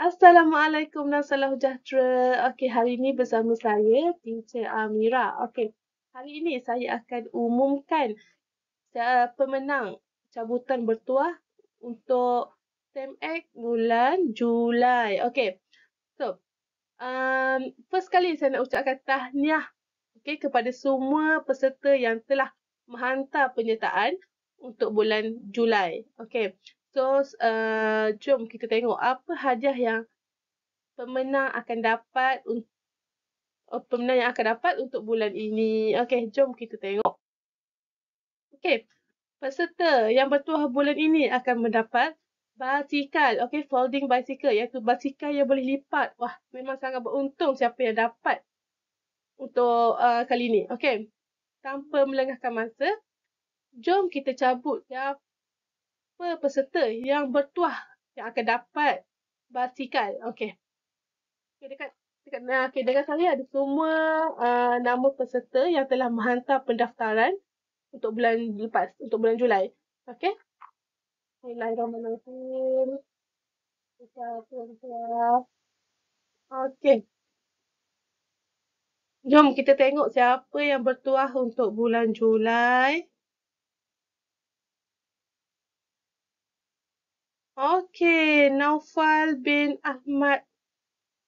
Assalamualaikum dan salam sejahtera. Okey, hari ini bersama saya, Teacher Amira. Okey, hari ini saya akan umumkan eh, pemenang cabutan bertuah untuk SEMEC bulan Julai. Okey, so, um, first kali saya nak ucapkan tahniah okay, kepada semua peserta yang telah menghantar penyertaan untuk bulan Julai. Okey, So, uh, jom kita tengok apa hadiah yang pemenang akan dapat uh, pemenang yang akan dapat untuk bulan ini. Okey, jom kita tengok. Okey, peserta yang bertuah bulan ini akan mendapat basikal. Okey, folding basikal iaitu basikal yang boleh lipat. Wah, memang sangat beruntung siapa yang dapat untuk uh, kali ini. Okey, tanpa melengahkan masa, jom kita cabut siapa siapa peserta yang bertuah yang akan dapat basikal. Okey. Okey dekat dekat nah, okay, dekat sekali ada semua uh, nama peserta yang telah menghantar pendaftaran untuk bulan lepas, untuk bulan Julai. Okey. Bismillahirrahmanirrahim. Okey. Jom kita tengok siapa yang bertuah untuk bulan Julai. Okey, Naufal bin Ahmad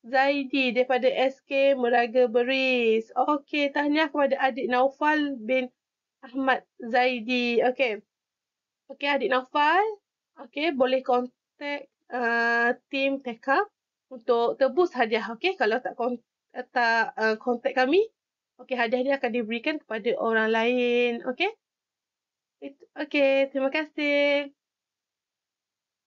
Zaidi daripada SK Meraga Beris. Okey, tahniah kepada adik Naufal bin Ahmad Zaidi. Okey. Okey, adik Naufal. Okey, boleh kontak uh, tim TK untuk tebus hadiah. Okey, kalau tak kontak tak uh, kami, okey, hadiah ni akan diberikan kepada orang lain. Okey. Okey, terima kasih.